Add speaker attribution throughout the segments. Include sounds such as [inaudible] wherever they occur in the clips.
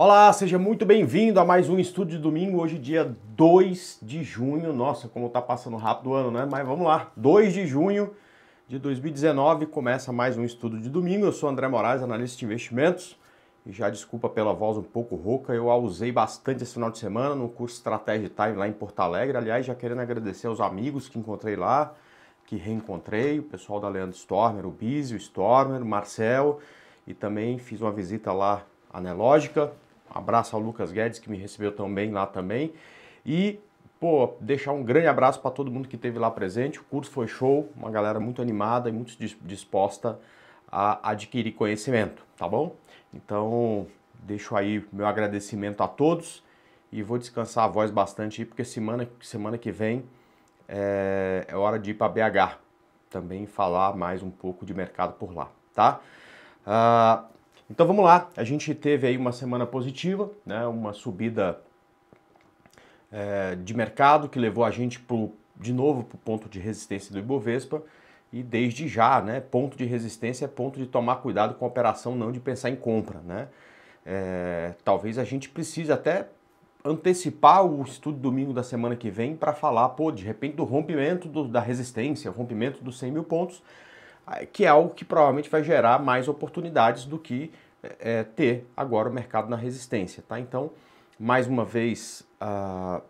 Speaker 1: Olá, seja muito bem-vindo a mais um Estudo de Domingo, hoje dia 2 de junho. Nossa, como tá passando rápido o ano, né? Mas vamos lá. 2 de junho de 2019 começa mais um Estudo de Domingo. Eu sou André Moraes, analista de investimentos. E já desculpa pela voz um pouco rouca, eu a usei bastante esse final de semana no curso Estratégia Time lá em Porto Alegre. Aliás, já querendo agradecer aos amigos que encontrei lá, que reencontrei, o pessoal da Leandro Stormer, o Bizio, o Stormer, o Marcel, e também fiz uma visita lá analógica um abraço ao Lucas Guedes, que me recebeu tão bem lá também. E, pô, deixar um grande abraço para todo mundo que esteve lá presente. O curso foi show, uma galera muito animada e muito disposta a adquirir conhecimento, tá bom? Então, deixo aí meu agradecimento a todos e vou descansar a voz bastante aí, porque semana, semana que vem é, é hora de ir para BH também falar mais um pouco de mercado por lá, tá? Uh, então vamos lá, a gente teve aí uma semana positiva, né, uma subida é, de mercado que levou a gente pro, de novo para o ponto de resistência do Ibovespa e desde já, né, ponto de resistência é ponto de tomar cuidado com a operação, não de pensar em compra, né? É, talvez a gente precise até antecipar o estudo domingo da semana que vem para falar, pô, de repente do rompimento do, da resistência, rompimento dos 100 mil pontos, que é algo que provavelmente vai gerar mais oportunidades do que é, é ter agora o mercado na resistência, tá? Então, mais uma vez, uh,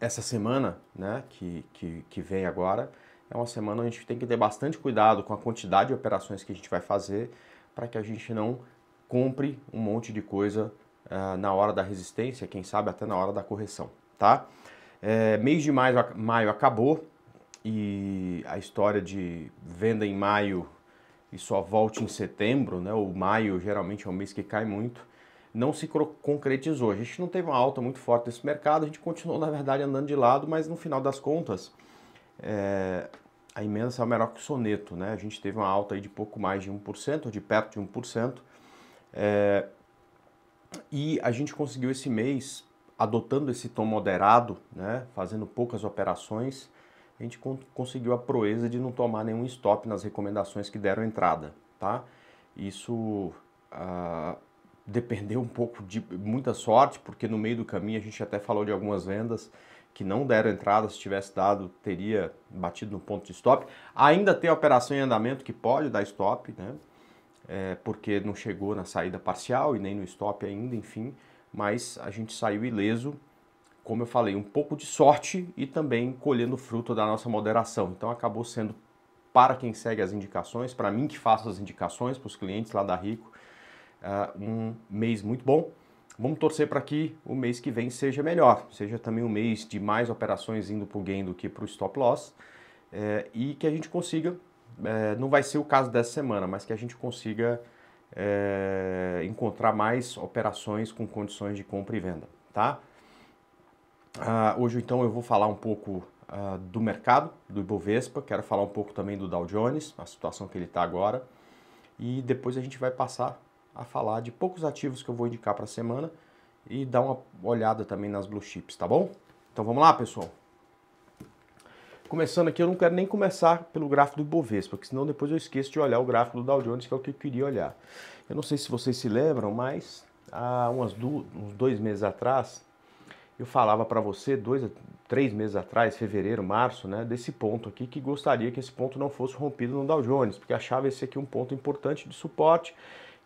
Speaker 1: essa semana né, que, que, que vem agora é uma semana onde a gente tem que ter bastante cuidado com a quantidade de operações que a gente vai fazer para que a gente não compre um monte de coisa uh, na hora da resistência, quem sabe até na hora da correção, tá? É, mês de maio, maio acabou, e a história de venda em maio e só volte em setembro, né? O maio geralmente é um mês que cai muito. Não se concretizou. A gente não teve uma alta muito forte nesse mercado. A gente continuou, na verdade, andando de lado, mas no final das contas, é, a é o melhor que o soneto, né? A gente teve uma alta aí de pouco mais de 1%, ou de perto de 1%. É, eh, e a gente conseguiu esse mês, adotando esse tom moderado, né? Fazendo poucas operações, a gente conseguiu a proeza de não tomar nenhum stop nas recomendações que deram entrada, tá? Isso ah, dependeu um pouco de muita sorte, porque no meio do caminho a gente até falou de algumas vendas que não deram entrada, se tivesse dado, teria batido no ponto de stop. Ainda tem a operação em andamento que pode dar stop, né? É, porque não chegou na saída parcial e nem no stop ainda, enfim, mas a gente saiu ileso como eu falei, um pouco de sorte e também colhendo fruto da nossa moderação. Então acabou sendo para quem segue as indicações, para mim que faço as indicações para os clientes lá da Rico, uh, um mês muito bom. Vamos torcer para que o mês que vem seja melhor, seja também um mês de mais operações indo para o gain do que para o stop loss é, e que a gente consiga. É, não vai ser o caso dessa semana, mas que a gente consiga é, encontrar mais operações com condições de compra e venda, tá? Uh, hoje, então, eu vou falar um pouco uh, do mercado, do Ibovespa, quero falar um pouco também do Dow Jones, a situação que ele está agora, e depois a gente vai passar a falar de poucos ativos que eu vou indicar para a semana e dar uma olhada também nas blue chips, tá bom? Então vamos lá, pessoal. Começando aqui, eu não quero nem começar pelo gráfico do Ibovespa, porque senão depois eu esqueço de olhar o gráfico do Dow Jones, que é o que eu queria olhar. Eu não sei se vocês se lembram, mas há umas uns dois meses atrás eu falava para você dois, três meses atrás, fevereiro, março, né, desse ponto aqui, que gostaria que esse ponto não fosse rompido no Dow Jones, porque achava esse aqui um ponto importante de suporte,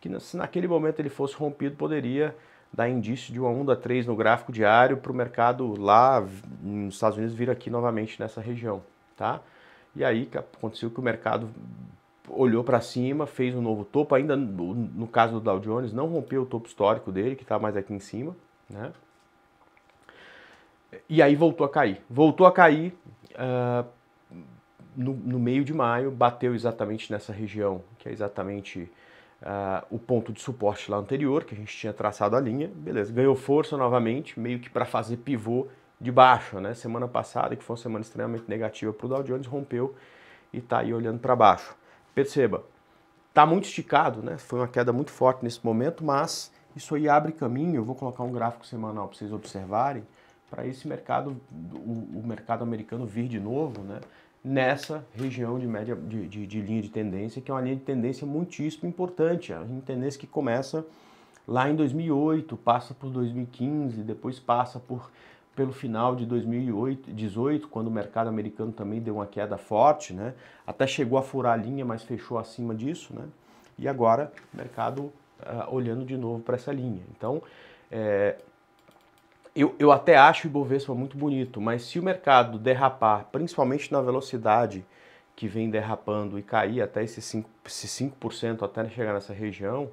Speaker 1: que se naquele momento ele fosse rompido, poderia dar indício de uma onda 3 no gráfico diário para o mercado lá nos Estados Unidos vir aqui novamente nessa região, tá? E aí aconteceu que o mercado olhou para cima, fez um novo topo, ainda no caso do Dow Jones, não rompeu o topo histórico dele, que está mais aqui em cima, né? E aí voltou a cair. Voltou a cair uh, no, no, meio de maio, bateu exatamente nessa região, que é exatamente uh, o ponto de suporte lá anterior, que a gente tinha traçado a linha. Beleza, ganhou força novamente, meio que para fazer pivô de baixo, né? Semana passada, que foi uma semana extremamente negativa para o Dow Jones, rompeu e está aí olhando para baixo. Perceba, está muito esticado, né? Foi uma queda muito forte nesse momento, mas isso aí abre caminho. Eu vou colocar um gráfico semanal para vocês observarem para esse mercado, o, o, mercado americano vir de novo, né? Nessa região de média de, de, de, linha de tendência, que é uma linha de tendência muitíssimo importante, a uma tendência que começa lá em 2008, passa por 2015, depois passa por pelo final de 2018, quando o mercado americano também deu uma queda forte, né? Até chegou a furar a linha, mas fechou acima disso, né? E agora o mercado uh, olhando de novo para essa linha. Então, é, eu, eu até acho o Ibovespa muito bonito, mas se o mercado derrapar, principalmente na velocidade que vem derrapando e cair até esses 5%, esse 5 até chegar nessa região,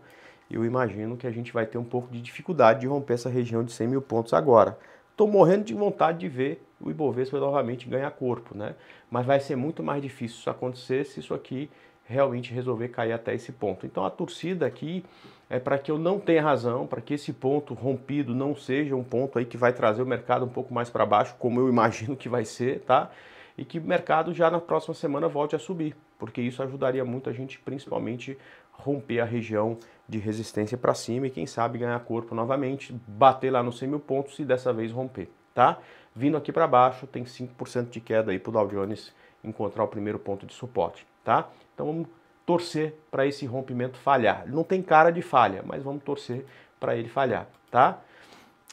Speaker 1: eu imagino que a gente vai ter um pouco de dificuldade de romper essa região de 100 mil pontos agora. Estou morrendo de vontade de ver o Ibovespa novamente ganhar corpo, né? Mas vai ser muito mais difícil isso acontecer se isso aqui realmente resolver cair até esse ponto. Então a torcida aqui é para que eu não tenha razão, para que esse ponto rompido não seja um ponto aí que vai trazer o mercado um pouco mais para baixo, como eu [laughs] imagino que vai ser, tá? E que o mercado já na próxima semana volte a subir, porque isso ajudaria muito a gente, principalmente, romper a região de resistência para cima e quem sabe ganhar corpo novamente, bater lá nos 100 mil pontos e dessa vez romper, tá? Vindo aqui para baixo, tem 5% de queda aí para o Dow Jones encontrar o primeiro ponto de suporte, tá? Então vamos torcer para esse rompimento falhar. Ele não tem cara de falha, mas vamos torcer para ele falhar, tá?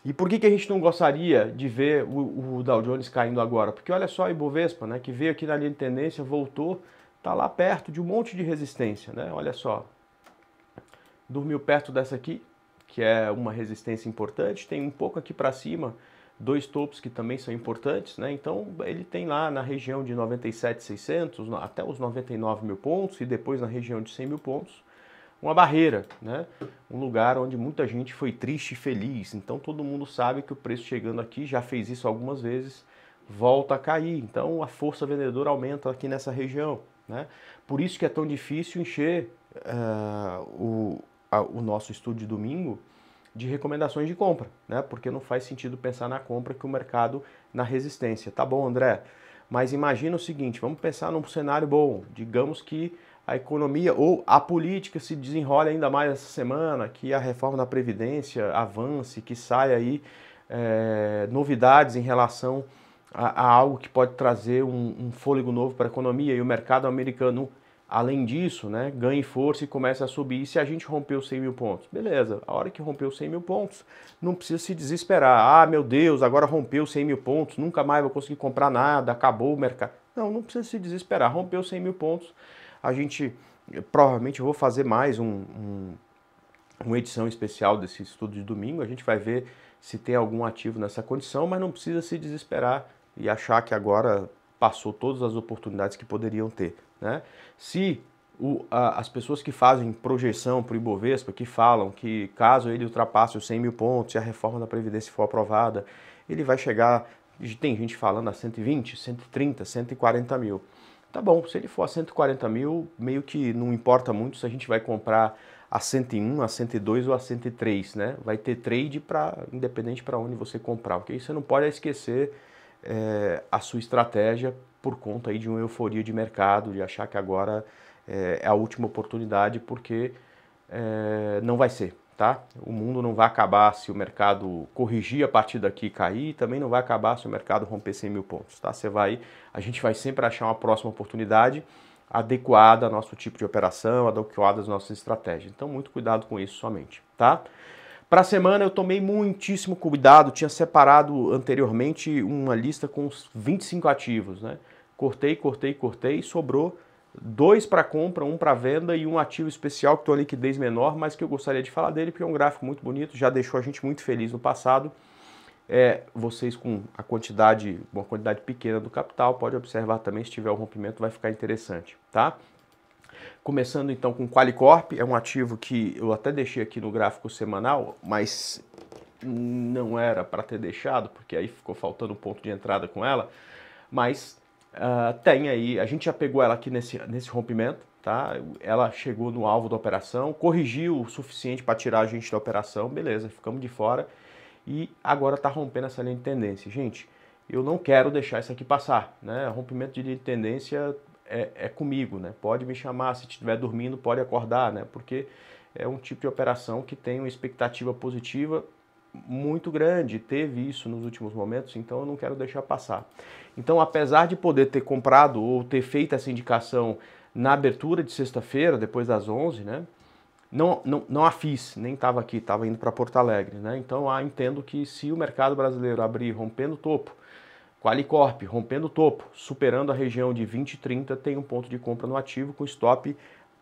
Speaker 1: E por que, que a gente não gostaria de ver o, o Dow Jones caindo agora? Porque olha só a Ibovespa, né, que veio aqui na linha de tendência, voltou, tá lá perto de um monte de resistência, né? Olha só. Dormiu perto dessa aqui, que é uma resistência importante, tem um pouco aqui para cima, dois topos que também são importantes, né? Então ele tem lá na região de 97,600 até os 99 mil pontos e depois na região de 100 mil pontos uma barreira, né? Um lugar onde muita gente foi triste e feliz. Então todo mundo sabe que o preço chegando aqui já fez isso algumas vezes, volta a cair. Então a força vendedora aumenta aqui nessa região, né? Por isso que é tão difícil encher uh, o, a, o nosso estudo de domingo de recomendações de compra, né? Porque não faz sentido pensar na compra que o mercado na resistência. Tá bom, André? Mas imagina o seguinte, vamos pensar num cenário bom, digamos que a economia ou a política se desenrola ainda mais essa semana, que a reforma da Previdência avance, que saia aí é, novidades em relação a, a, algo que pode trazer um, um fôlego novo para a economia e o mercado americano Além disso, né, ganhe força e comece a subir. E se a gente romper os 100 mil pontos? Beleza, a hora que romper os 100 mil pontos, não precisa se desesperar. Ah, meu Deus, agora rompeu os 100 mil pontos, nunca mais vou conseguir comprar nada, acabou o mercado. Não, não precisa se desesperar. Rompeu os 100 mil pontos, a gente eh, provavelmente vou fazer mais um, um, uma edição especial desse estudo de domingo. A gente vai ver se tem algum ativo nessa condição, mas não precisa se desesperar e achar que agora passou todas as oportunidades que poderiam ter. Né? Se o, a, as pessoas que fazem projeção para o Ibovespa, que falam que caso ele ultrapasse os 100 mil pontos e a reforma da Previdência for aprovada, ele vai chegar, tem gente falando a 120, 130, 140 mil. Tá bom, se ele for a 140 mil, meio que não importa muito se a gente vai comprar a 101, a 102 ou a 103, né? Vai ter trade para independente para onde você comprar, ok? Você não pode esquecer é, a sua estratégia por conta aí de uma euforia de mercado, de achar que agora eh, é, a última oportunidade, porque é, não vai ser, tá? O mundo não vai acabar se o mercado corrigir a partir daqui e cair, também não vai acabar se o mercado romper 100 mil pontos, tá? Você vai, a gente vai sempre achar uma próxima oportunidade adequada ao nosso tipo de operação, adequada às nossas estratégias. Então, muito cuidado com isso somente, tá? Para a semana eu tomei muitíssimo cuidado, tinha separado anteriormente uma lista com os 25 ativos, né? cortei, cortei, cortei, sobrou dois para compra, um para venda e um ativo especial que tem uma liquidez menor, mas que eu gostaria de falar dele porque é um gráfico muito bonito, já deixou a gente muito feliz no passado. É, vocês com a quantidade, uma quantidade pequena do capital, pode observar também, se tiver o um rompimento vai ficar interessante, tá? Começando então com Qualicorp, é um ativo que eu até deixei aqui no gráfico semanal, mas não era para ter deixado, porque aí ficou faltando ponto de entrada com ela, mas Uh, tem aí, a gente já pegou ela aqui nesse, nesse rompimento, tá? Ela chegou no alvo da operação, corrigiu o suficiente para tirar a gente da operação, beleza, ficamos de fora. E agora está rompendo essa linha de tendência. Gente, eu não quero deixar isso aqui passar, né? Rompimento de linha de tendência é, é comigo, né? Pode me chamar, se estiver dormindo, pode acordar, né? Porque é um tipo de operação que tem uma expectativa positiva muito grande, teve isso nos últimos momentos, então eu não quero deixar passar. Então, apesar de poder ter comprado ou ter feito essa indicação na abertura de sexta-feira, depois das 11, né? Não, não, não a fiz, nem estava aqui, estava indo para Porto Alegre, né? Então, ah, entendo que se o mercado brasileiro abrir rompendo o topo, Qualicorp rompendo o topo, superando a região de 20,30, e tem um ponto de compra no ativo com stop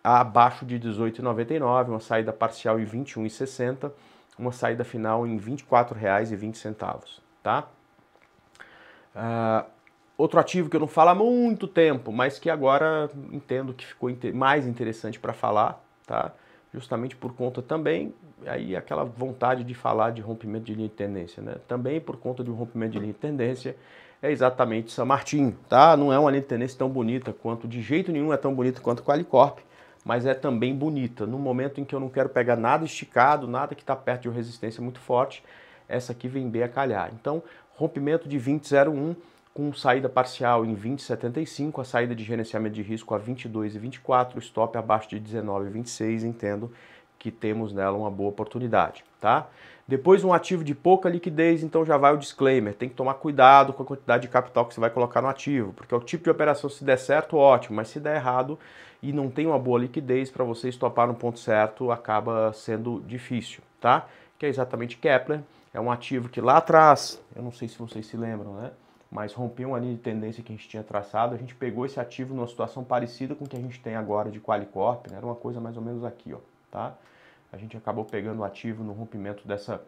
Speaker 1: abaixo de 18,99, uma saída parcial em 21,60 uma saída final em R$ 24,20, tá? Uh, outro ativo que eu não falo há muito tempo, mas que agora entendo que ficou mais interessante para falar, tá? Justamente por conta também, aí aquela vontade de falar de rompimento de linha de tendência, né? Também por conta de um rompimento de linha de tendência, é exatamente San Martin, tá? Não é uma linha de tendência tão bonita quanto, de jeito nenhum é tão bonita quanto Qualicorp, mas é também bonita. No momento em que eu não quero pegar nada esticado, nada que está perto de uma resistência muito forte, essa aqui vem bem a calhar. Então, rompimento de 2001 com saída parcial em 20,75, a saída de gerenciamento de risco a 22,24, stop abaixo de 19,26, entendo que temos nela uma boa oportunidade, tá? Depois um ativo de pouca liquidez, então já vai o disclaimer, tem que tomar cuidado com a quantidade de capital que você vai colocar no ativo, porque o tipo de operação se der certo, ótimo, mas se der errado, e não tem uma boa liquidez para você estopar no ponto certo, acaba sendo difícil, tá? Que é exatamente Kepler, é um ativo que lá atrás, eu não sei se vocês se lembram, né? Mas rompeu uma linha de tendência que a gente tinha traçado, a gente pegou esse ativo numa situação parecida com o que a gente tem agora de Qualicorp, né? era uma coisa mais ou menos aqui, ó, tá? A gente acabou pegando o ativo no rompimento dessa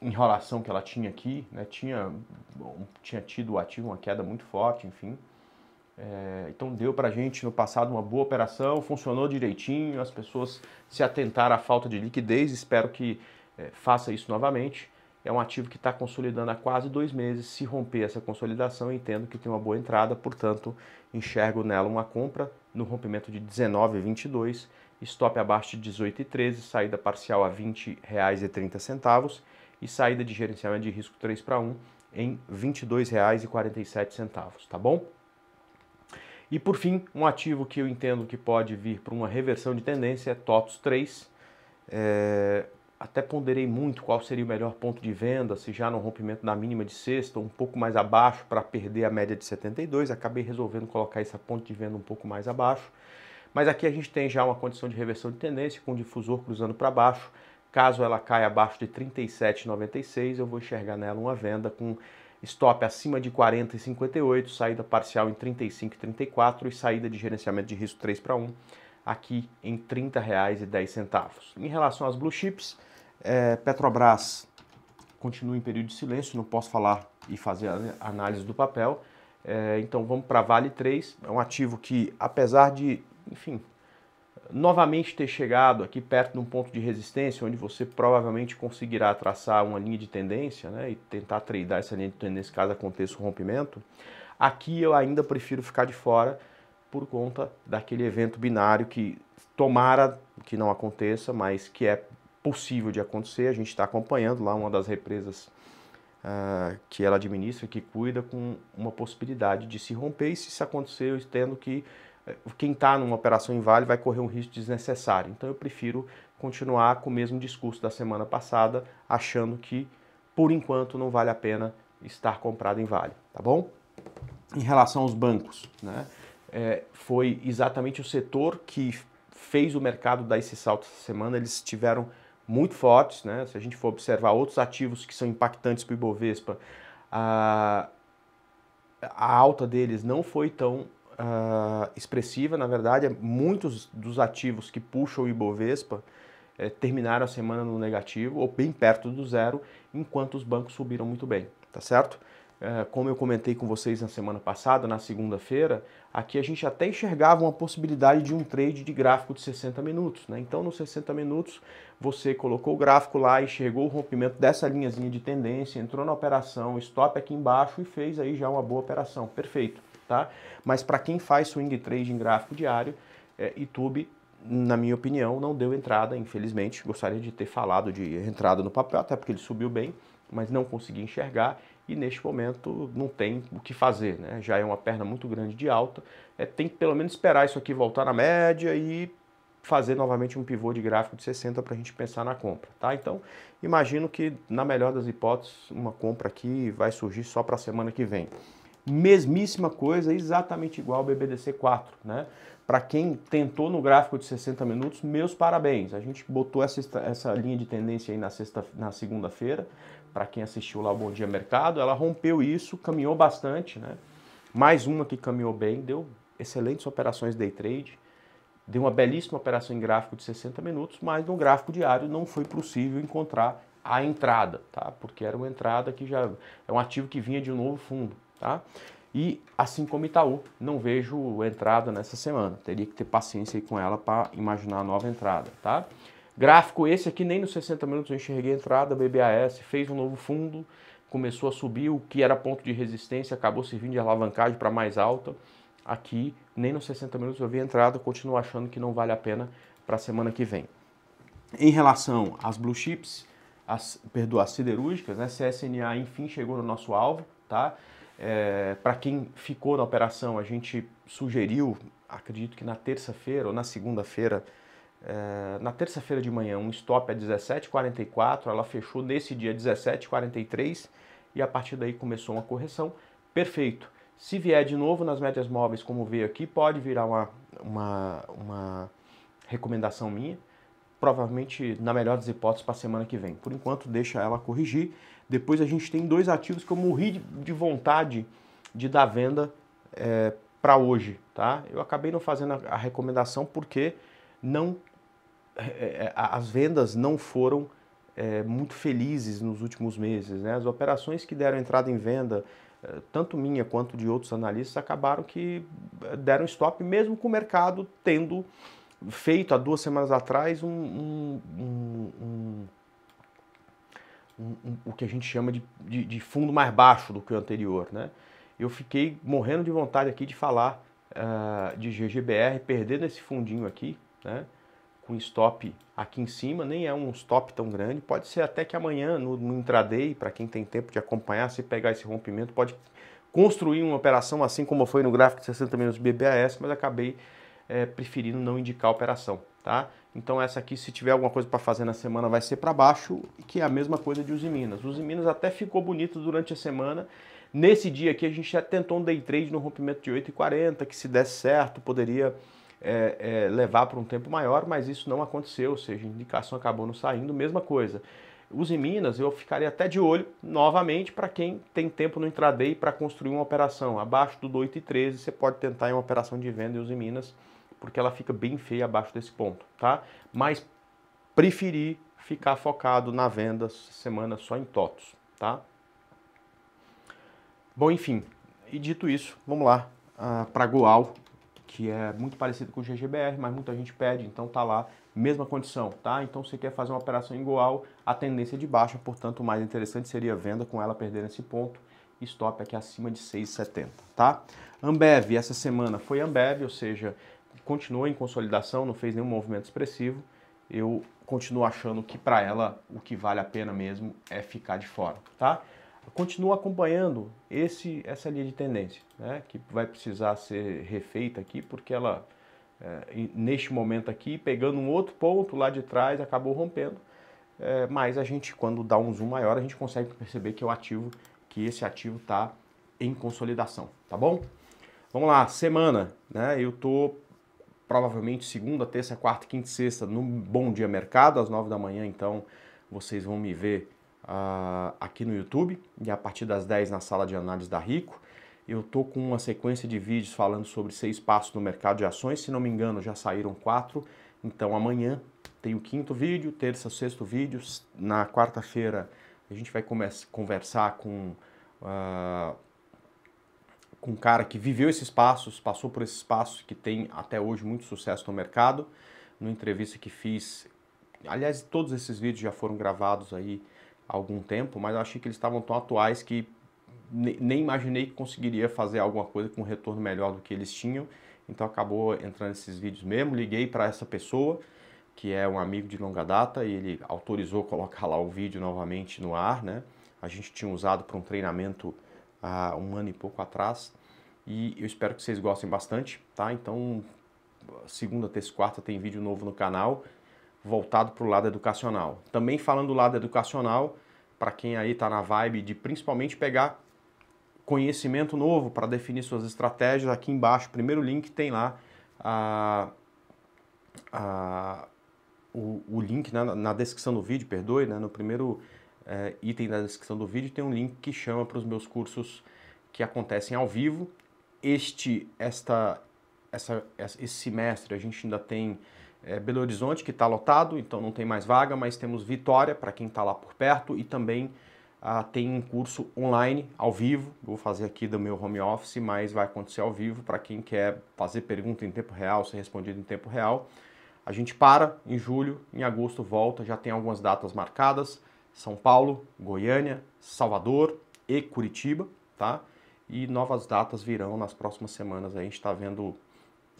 Speaker 1: enrolação que ela tinha aqui, né? Tinha, bom, tinha tido o ativo uma queda muito forte, enfim. É, então deu para a gente no passado uma boa operação, funcionou direitinho, as pessoas se atentaram à falta de liquidez, espero que é, faça isso novamente. É um ativo que está consolidando há quase dois meses. Se romper essa consolidação, entendo que tem uma boa entrada, portanto, enxergo nela uma compra no rompimento de 19,22, stop abaixo de 18,13, saída parcial a R$ 20,30 e saída de gerenciamento de risco 3 para 1 em R$ 22,47, tá bom? E por fim, um ativo que eu entendo que pode vir para uma reversão de tendência é TOTOS 3. É, até ponderei muito qual seria o melhor ponto de venda, se já no rompimento da mínima de sexta, um pouco mais abaixo para perder a média de 72. Acabei resolvendo colocar esse ponto de venda um pouco mais abaixo. Mas aqui a gente tem já uma condição de reversão de tendência com o difusor cruzando para baixo. Caso ela caia abaixo de 37,96, eu vou enxergar nela uma venda com stop acima de 40 e saída parcial em 35 e e saída de gerenciamento de risco 3 para 1 aqui em R$ 30,10. Em relação às blue chips, é, Petrobras continua em período de silêncio, não posso falar e fazer a análise do papel. É, então vamos para Vale 3, é um ativo que apesar de, enfim, novamente ter chegado aqui perto de um ponto de resistência, onde você provavelmente conseguirá traçar uma linha de tendência né, e tentar tradear essa linha de tendência caso aconteça o um rompimento, aqui eu ainda prefiro ficar de fora por conta daquele evento binário que tomara que não aconteça, mas que é possível de acontecer. A gente está acompanhando lá uma das represas uh, que ela administra, que cuida, com uma possibilidade de se romper e se isso acontecer, eu entendo que quem está numa operação em vale vai correr um risco desnecessário. Então eu prefiro continuar com o mesmo discurso da semana passada, achando que por enquanto não vale a pena estar comprado em vale, tá bom? Em relação aos bancos, né? É, foi exatamente o setor que fez o mercado dar esse salto essa semana. Eles tiveram muito fortes, né? Se a gente for observar outros ativos que são impactantes para o Ibovespa, a, a alta deles não foi tão uh, expressiva, na verdade, é muitos dos ativos que puxam o Ibovespa eh, terminaram a semana no negativo ou bem perto do zero, enquanto os bancos subiram muito bem, tá certo? Eh, como eu comentei com vocês na semana passada, na segunda-feira, aqui a gente até enxergava uma possibilidade de um trade de gráfico de 60 minutos. Né? Então, nos 60 minutos, você colocou o gráfico lá, enxergou o rompimento dessa linhazinha de tendência, entrou na operação, stop aqui embaixo e fez aí já uma boa operação. Perfeito tá? Mas para quem faz swing trade em gráfico diário, é, YouTube, na minha opinião, não deu entrada, infelizmente. Gostaria de ter falado de entrada no papel, até porque ele subiu bem, mas não consegui enxergar e neste momento não tem o que fazer, né? Já é uma perna muito grande de alta, é, tem que pelo menos esperar isso aqui voltar na média e fazer novamente um pivô de gráfico de 60 para a gente pensar na compra, tá? Então, imagino que na melhor das hipóteses, uma compra aqui vai surgir só para a semana que vem mesmíssima coisa, exatamente igual ao BBDC 4, né? Para quem tentou no gráfico de 60 minutos, meus parabéns. A gente botou essa, essa linha de tendência aí na, sexta, na segunda-feira, para quem assistiu lá o Bom Dia Mercado, ela rompeu isso, caminhou bastante, né? Mais uma que caminhou bem, deu excelentes operações day trade, deu uma belíssima operação em gráfico de 60 minutos, mas no gráfico diário não foi possível encontrar a entrada, tá? Porque era uma entrada que já é um ativo que vinha de um novo fundo. Tá? E assim como Itaú, não vejo entrada nessa semana. Teria que ter paciência com ela para imaginar a nova entrada, tá? Gráfico esse aqui, nem nos 60 minutos eu enxerguei a entrada, BBAS fez um novo fundo, começou a subir, o que era ponto de resistência acabou servindo de alavancagem para mais alta. Aqui, nem nos 60 minutos eu vi a entrada, continuo achando que não vale a pena para a semana que vem. Em relação às blue chips, as, perdoa, as siderúrgicas, né? CSNA enfim chegou no nosso alvo, tá? É, para quem ficou na operação, a gente sugeriu, acredito que na terça-feira ou na segunda-feira, é, na terça-feira de manhã, um stop a 17,44, ela fechou nesse dia 17,43 e a partir daí começou uma correção. Perfeito. Se vier de novo nas médias móveis, como veio aqui, pode virar uma, uma, uma recomendação minha provavelmente na melhor das hipóteses para a semana que vem. Por enquanto, deixa ela corrigir. Depois a gente tem dois ativos que eu morri de vontade de dar venda é, para hoje, tá? Eu acabei não fazendo a recomendação porque não é, é, é, as vendas não foram é, muito felizes nos últimos meses, né? As operações que deram entrada em venda, tanto minha quanto de outros analistas, acabaram que deram stop mesmo com o mercado tendo feito há duas semanas atrás um, um, um, o que a gente chama de, de, de, fundo mais baixo do que o anterior. Né? Eu fiquei morrendo de vontade aqui de falar uh, de GGBR, perdendo esse fundinho aqui, né? com stop aqui em cima, nem é um stop tão grande, pode ser até que amanhã no, no intraday, para quem tem tempo de acompanhar, se pegar esse rompimento, pode construir uma operação assim como foi no gráfico de 60 minutos BBAS, mas acabei é, preferindo não indicar a operação, tá? Então essa aqui, se tiver alguma coisa para fazer na semana, vai ser para baixo, que é a mesma coisa de Uzi Minas. Uzi Minas até ficou bonito durante a semana. Nesse dia aqui, a gente já tentou um day trade no rompimento de 8,40, que se desse certo, poderia é, é, levar para um tempo maior, mas isso não aconteceu, ou seja, a indicação acabou não saindo, mesma coisa. Usiminas, Minas, eu ficaria até de olho novamente para quem tem tempo no intraday para construir uma operação. Abaixo do 8 e 13, você pode tentar em uma operação de venda em Uzi Minas porque ela fica bem feia abaixo desse ponto, tá? Mas preferi ficar focado na venda semana só em TOTOS, tá? Bom, enfim, e dito isso, vamos lá uh, ah, para Goal, que é muito parecido com o GGBR, mas muita gente pede, então tá lá, mesma condição, tá? Então você quer fazer uma operação em Goal, a tendência é de baixa, portanto o mais interessante seria a venda com ela perdendo esse ponto, stop aqui acima de 6,70, tá? Ambev, essa semana foi Ambev, ou seja, continua em consolidação, não fez nenhum movimento expressivo. Eu continuo achando que para ela o que vale a pena mesmo é ficar de fora, tá? Continua acompanhando esse essa linha de tendência, né? Que vai precisar ser refeita aqui porque ela é, neste momento aqui pegando um outro ponto lá de trás acabou rompendo. É, mas a gente quando dá um zoom maior a gente consegue perceber que é o ativo que esse ativo está em consolidação, tá bom? Vamos lá, semana, né? Eu tô provavelmente segunda, terça, quarta, quinta e sexta no Bom Dia Mercado, às nove da manhã. Então vocês vão me ver uh, aqui no YouTube e a partir das dez na sala de análise da Rico. Eu tô com uma sequência de vídeos falando sobre seis passos no mercado de ações. Se não me engano, já saíram quatro. Então amanhã tem o quinto vídeo, terça, sexto vídeo. Na quarta-feira a gente vai conversar com. Uh, com um cara que viveu esses passos, passou por esses passos, que tem até hoje muito sucesso no mercado. Numa entrevista que fiz, aliás, todos esses vídeos já foram gravados aí há algum tempo, mas eu achei que eles estavam tão atuais que nem imaginei que conseguiria fazer alguma coisa com um retorno melhor do que eles tinham. Então acabou entrando esses vídeos mesmo. Liguei para essa pessoa, que é um amigo de longa data, e ele autorizou colocar lá o vídeo novamente no ar, né? A gente tinha usado para um treinamento há ah, um ano e pouco atrás, e eu espero que vocês gostem bastante, tá? Então, segunda, terça quarta tem vídeo novo no canal voltado para o lado educacional. Também falando do lado educacional, para quem aí está na vibe de principalmente pegar conhecimento novo para definir suas estratégias, aqui embaixo, primeiro link tem lá a, a, o, o, link né, na, na, descrição do vídeo, perdoe, né, no primeiro é, item da descrição do vídeo tem um link que chama para os meus cursos que acontecem ao vivo este, esta, essa, esse semestre a gente ainda tem é, Belo Horizonte, que está lotado, então não tem mais vaga, mas temos Vitória para quem está lá por perto e também ah, tem um curso online, ao vivo. Vou fazer aqui do meu home office, mas vai acontecer ao vivo para quem quer fazer pergunta em tempo real, ser respondido em tempo real. A gente para em julho, em agosto volta, já tem algumas datas marcadas: São Paulo, Goiânia, Salvador e Curitiba, tá? e novas datas virão nas próximas semanas. Aí a gente está vendo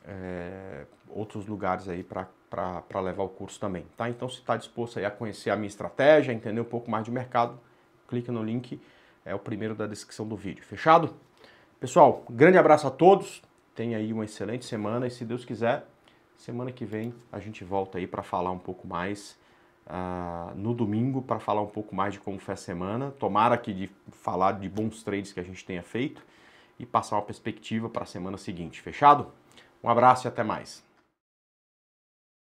Speaker 1: é, outros lugares aí para levar o curso também, tá? Então, se está disposto aí a conhecer a minha estratégia, entender um pouco mais de mercado, clica no link, é o primeiro da descrição do vídeo. Fechado? Pessoal, grande abraço a todos, tenha aí uma excelente semana e se Deus quiser, semana que vem a gente volta aí para falar um pouco mais uh, no domingo para falar um pouco mais de como foi a semana. Tomara aqui de falar de bons trades que a gente tenha feito e passar uma perspectiva para a semana seguinte. Fechado? Um abraço e até mais.